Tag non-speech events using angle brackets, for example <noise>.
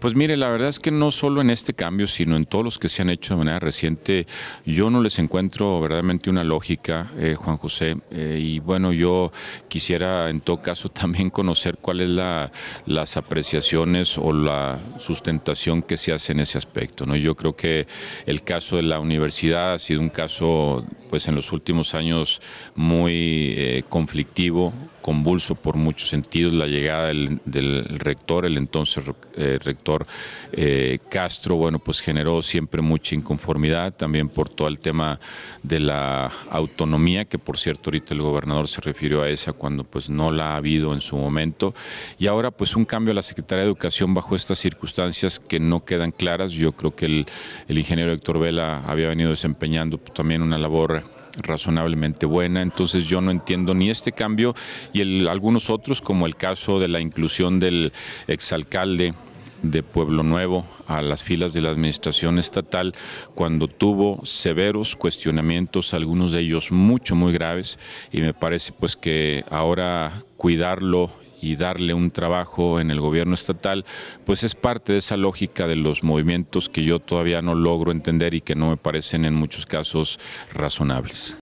Pues mire, la verdad es que no solo en este cambio, sino en todos los que se han hecho de manera reciente, yo no les encuentro verdaderamente una lógica, eh, Juan José. Eh, y bueno, yo quisiera en todo caso <laughs> también conocer cuáles la, las apreciaciones o la sustentación que se hace en ese aspecto. ¿no? Yo creo que el caso de la universidad ha sido un caso pues en los últimos años muy eh, conflictivo, convulso por muchos sentidos, la llegada del, rector, el entonces eh, rector eh, Castro, bueno, pues generó siempre mucha inconformidad, también por todo el tema de la autonomía, que por cierto ahorita el gobernador se refirió a esa cuando pues no la ha habido en su momento, y ahora pues un cambio a la Secretaría de Educación bajo estas circunstancias que no quedan claras, yo creo que el ingeniero Héctor Vela había venido desempeñando también una labor razonablemente buena, entonces yo no entiendo ni este cambio y el, algunos otros, como el caso de la inclusión del exalcalde de Pueblo Nuevo a las filas de la administración estatal cuando tuvo severos cuestionamientos, algunos de ellos mucho, muy graves, y me parece pues que ahora cuidarlo y darle un trabajo en el gobierno estatal, pues es parte de esa lógica de los movimientos que yo todavía no logro entender y que no me parecen en muchos casos razonables.